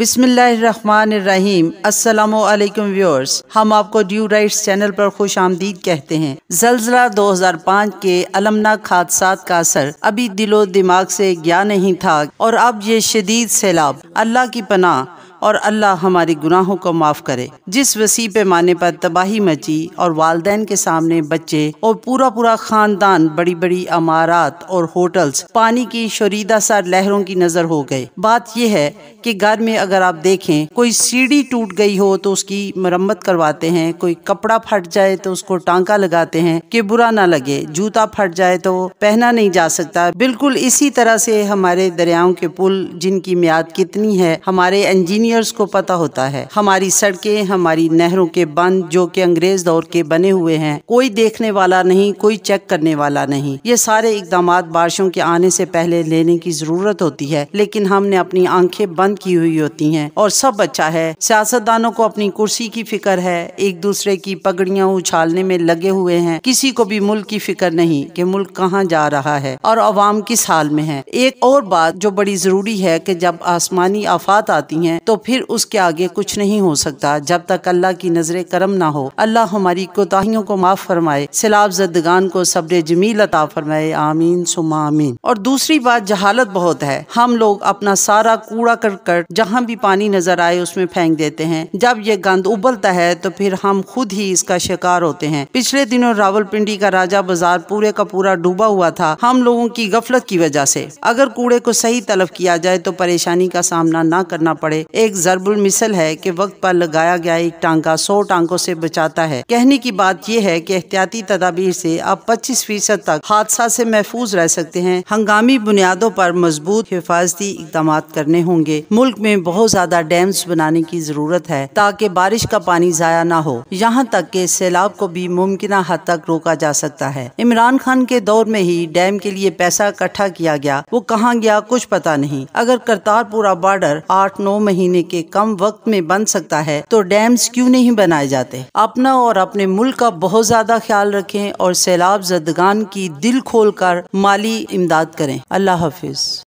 बिसमीम असलकम व्यूअर्स हम आपको ड्यू राइट्स चैनल पर खुश आमदीद कहते हैं जलजिला 2005 के अलमनाक हादसा का असर अभी दिलो दिमाग से गया नहीं था और अब ये शदीद सैलाब अल्लाह की पनाह और अल्लाह हमारे गुनाहों को माफ़ करे जिस वसी पैमाने पर तबाही मची और वालदेन के सामने बच्चे और पूरा पूरा खानदान बड़ी बड़ी अमारात और होटल्स पानी की शरीदा सार लहरों की नज़र हो गए बात यह है कि घर में अगर आप देखें कोई सीढ़ी टूट गई हो तो उसकी मरम्मत करवाते हैं कोई कपड़ा फट जाए तो उसको टांका लगाते हैं कि बुरा ना लगे जूता फट जाए तो पहना नहीं जा सकता बिल्कुल इसी तरह से हमारे दरियाओं के पुल जिनकी म्याद कितनी है हमारे इंजीनियर इंजीनियर्स को पता होता है हमारी सड़कें हमारी नहरों के बंद जो कि अंग्रेज दौर के बने हुए हैं कोई देखने वाला नहीं कोई चेक करने वाला नहीं ये सारे इकदाम बारिशों के आने से पहले लेने की जरूरत होती है लेकिन हमने अपनी आंखें बंद की हुई होती हैं और सब अच्छा है सियासतदानों को अपनी कुर्सी की फिक्र है एक दूसरे की पगड़ियाँ उछालने में लगे हुए हैं किसी को भी मुल्क की फिक्र नहीं कि मुल्क कहाँ जा रहा है और अवाम किस हाल में है एक और बात जो बड़ी जरूरी है कि जब आसमानी आफात आती हैं तो फिर उसके आगे कुछ नहीं हो सकता जब तक अल्लाह की नजर करम ना हो अल्लाह हमारी कोताहियों को माफ फरमाए सैलाब जदगान को सब्र जमील अता फरमाए आमीन सुमा आमीन और दूसरी बात जहालत बहुत है हम लोग अपना सारा कूड़ा करकट जहाँ भी पानी नजर आए उसमें फेंक देते हैं जब ये गंद उबलता है तो फिर हम खुद ही इसका शिकार होते हैं पिछले दिनों रावलपिंडी का राजा बाजार पूरे का पूरा डूबा हुआ था हम लोगों की गफलत की वजह से अगर कूड़े को सही तलब किया जाए तो परेशानी का सामना ना करना पड़े एक जरबुल मिसल है कि वक्त पर लगाया गया एक टांका सौ टांकों से बचाता है कहने की बात यह है कि एहतियाती तदाबीर से आप पच्चीस फीसद तक हादसा से महफूज रह सकते हैं हंगामी बुनियादों पर मजबूत हिफाजती इकदाम करने होंगे मुल्क में बहुत ज्यादा डैम्स बनाने की जरूरत है ताकि बारिश का पानी जया न हो यहाँ तक के सैलाब को भी मुमकिन हद तक रोका जा सकता है इमरान खान के दौर में ही डैम के लिए पैसा इकट्ठा किया गया वो कहाँ गया कुछ पता नहीं अगर करतारपुरा बॉर्डर आठ नौ महीने महीने के कम वक्त में बन सकता है तो डैम्स क्यों नहीं बनाए जाते अपना और अपने मुल्क का बहुत ज्यादा ख्याल रखें और सैलाब जदगान की दिल खोल कर माली इमदाद करें अल्लाह हाफिज